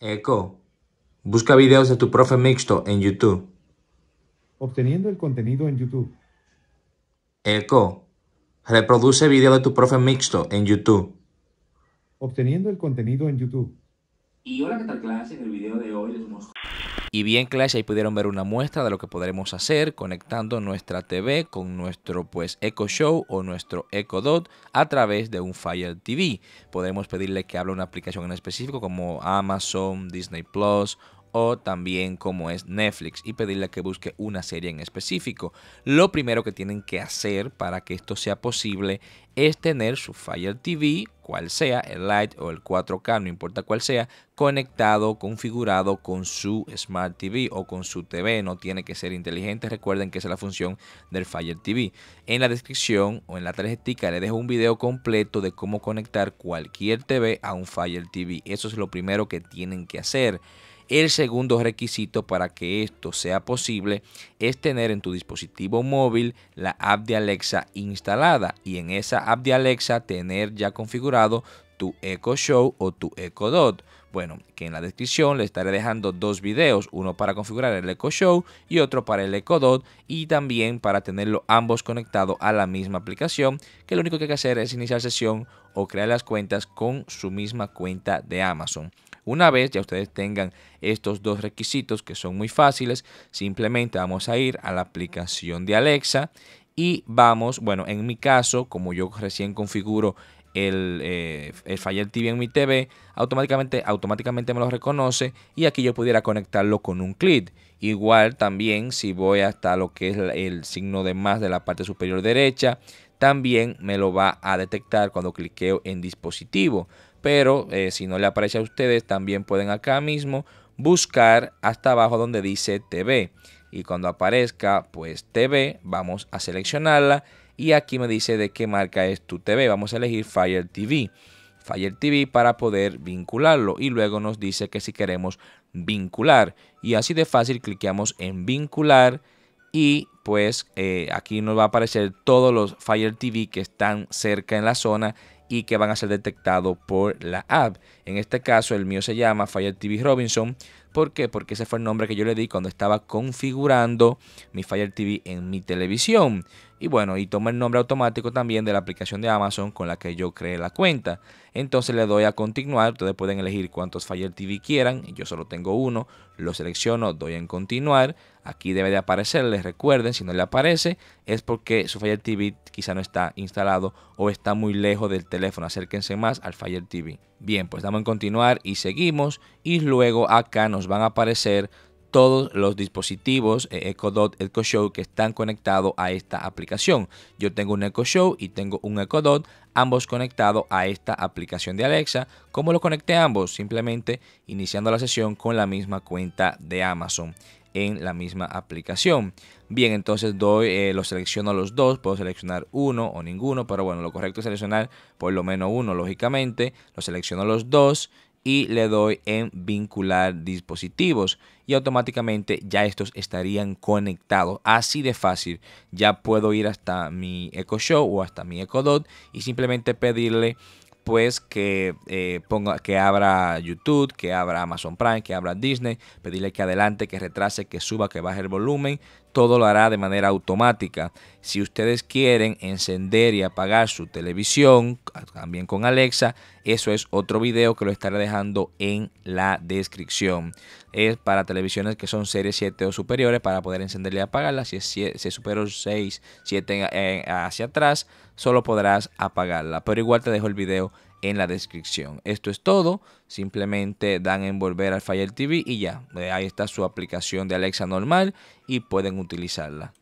Echo, busca videos de tu profe mixto en YouTube. Obteniendo el contenido en YouTube. Echo, reproduce video de tu profe mixto en YouTube. Obteniendo el contenido en YouTube. Y hola, ¿qué tal clase? En el video de hoy les mostro... Y bien Clash, ahí pudieron ver una muestra de lo que podremos hacer conectando nuestra TV con nuestro pues Echo Show o nuestro Echo Dot a través de un Fire TV. Podemos pedirle que hable una aplicación en específico como Amazon, Disney Plus o también como es Netflix y pedirle que busque una serie en específico. Lo primero que tienen que hacer para que esto sea posible es tener su Fire TV, cual sea, el Lite o el 4K, no importa cuál sea, conectado, configurado con su Smart TV o con su TV. No tiene que ser inteligente, recuerden que esa es la función del Fire TV. En la descripción o en la tarjetita le dejo un video completo de cómo conectar cualquier TV a un Fire TV. Eso es lo primero que tienen que hacer. El segundo requisito para que esto sea posible es tener en tu dispositivo móvil la app de Alexa instalada y en esa app de Alexa tener ya configurado tu Echo Show o tu Echo Dot. Bueno, que en la descripción le estaré dejando dos videos, uno para configurar el Echo Show y otro para el Echo Dot y también para tenerlo ambos conectados a la misma aplicación, que lo único que hay que hacer es iniciar sesión o crear las cuentas con su misma cuenta de Amazon. Una vez ya ustedes tengan estos dos requisitos que son muy fáciles, simplemente vamos a ir a la aplicación de Alexa y vamos, bueno, en mi caso, como yo recién configuro el, eh, Fire TV en mi TV, automáticamente, automáticamente me lo reconoce y aquí yo pudiera conectarlo con un clic. Igual también si voy hasta lo que es el, el, signo de más de la parte superior derecha, también me lo va a detectar cuando cliqueo en dispositivo. Pero eh, si no le aparece a ustedes, también pueden acá mismo buscar hasta abajo donde dice TV. Y cuando aparezca pues TV, vamos a seleccionarla. Y aquí me dice de qué marca es tu TV. Vamos a elegir Fire TV. Fire TV para poder vincularlo y luego nos dice que si queremos vincular y así de fácil cliqueamos en vincular y pues eh, aquí nos va a aparecer todos los Fire TV que están cerca en la zona y que van a ser detectados por la app. En este caso, el mío se llama Fire TV Robinson. ¿Por qué? Porque ese fue el nombre que yo le di cuando estaba configurando mi Fire TV en mi televisión. Y bueno, y toma el nombre automático también de la aplicación de Amazon con la que yo creé la cuenta. Entonces le doy a continuar, ustedes pueden elegir cuántos Fire TV quieran, yo solo tengo uno, lo selecciono, doy en continuar, aquí debe de aparecerles, recuerden, si no le aparece es porque su Fire TV quizá no está instalado o está muy lejos del teléfono, acérquense más al Fire TV. Bien, pues damos en continuar y seguimos y luego acá nos van a aparecer todos los dispositivos eh, Echo Dot, Echo Show que están conectados a esta aplicación. Yo tengo un Echo Show y tengo un Echo Dot, ambos conectados a esta aplicación de Alexa. ¿Cómo lo conecté ambos? Simplemente iniciando la sesión con la misma cuenta de Amazon en la misma aplicación. Bien, entonces doy, eh, los selecciono los dos, puedo seleccionar uno o ninguno, pero bueno, lo correcto es seleccionar por lo menos uno, lógicamente. Lo selecciono los dos y le doy en vincular dispositivos y automáticamente ya estos estarían conectados. Así de fácil, ya puedo ir hasta mi Echo Show o hasta mi Echo Dot y simplemente pedirle pues que eh, ponga, que abra YouTube, que abra Amazon Prime, que abra Disney, pedirle que adelante, que retrase, que suba, que baje el volumen, todo lo hará de manera automática. Si ustedes quieren encender y apagar su televisión, también con Alexa, eso es otro video que lo estaré dejando en la descripción. Es para televisiones que son series 7 o superiores para poder encender y apagarla. Si es, superior 6, 7 eh, hacia atrás, solo podrás apagarla. Pero igual te dejo el video en la descripción. Esto es todo, simplemente dan en volver al Fire TV y ya, eh, ahí está su aplicación de Alexa normal y pueden utilizarla.